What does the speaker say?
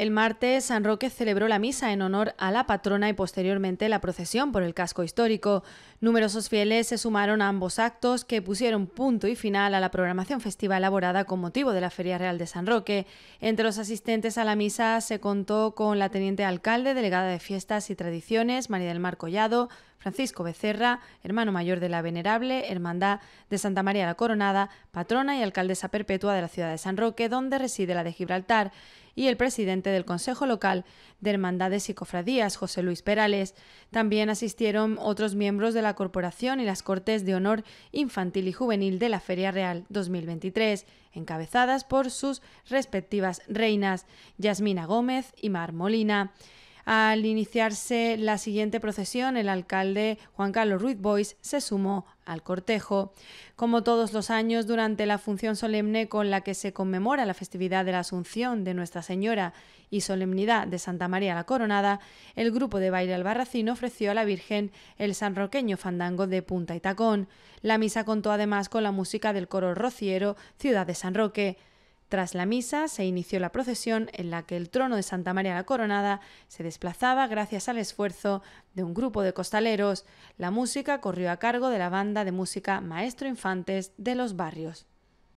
El martes, San Roque celebró la misa en honor a la patrona y posteriormente la procesión por el casco histórico. Numerosos fieles se sumaron a ambos actos que pusieron punto y final a la programación festiva elaborada con motivo de la Feria Real de San Roque. Entre los asistentes a la misa se contó con la teniente alcalde, delegada de Fiestas y Tradiciones, María del Mar Collado, Francisco Becerra, hermano mayor de la Venerable Hermandad de Santa María la Coronada, patrona y alcaldesa perpetua de la ciudad de San Roque, donde reside la de Gibraltar y el presidente del Consejo Local de Hermandades y Cofradías, José Luis Perales. También asistieron otros miembros de la Corporación y las Cortes de Honor Infantil y Juvenil de la Feria Real 2023, encabezadas por sus respectivas reinas, Yasmina Gómez y Mar Molina. Al iniciarse la siguiente procesión, el alcalde Juan Carlos Ruiz Bois se sumó al cortejo. Como todos los años, durante la función solemne con la que se conmemora la festividad de la Asunción de Nuestra Señora y solemnidad de Santa María la Coronada, el grupo de baile albarracín ofreció a la Virgen el sanroqueño fandango de punta y tacón. La misa contó además con la música del coro rociero Ciudad de San Roque. Tras la misa se inició la procesión en la que el trono de Santa María la Coronada se desplazaba gracias al esfuerzo de un grupo de costaleros. La música corrió a cargo de la banda de música Maestro Infantes de los Barrios.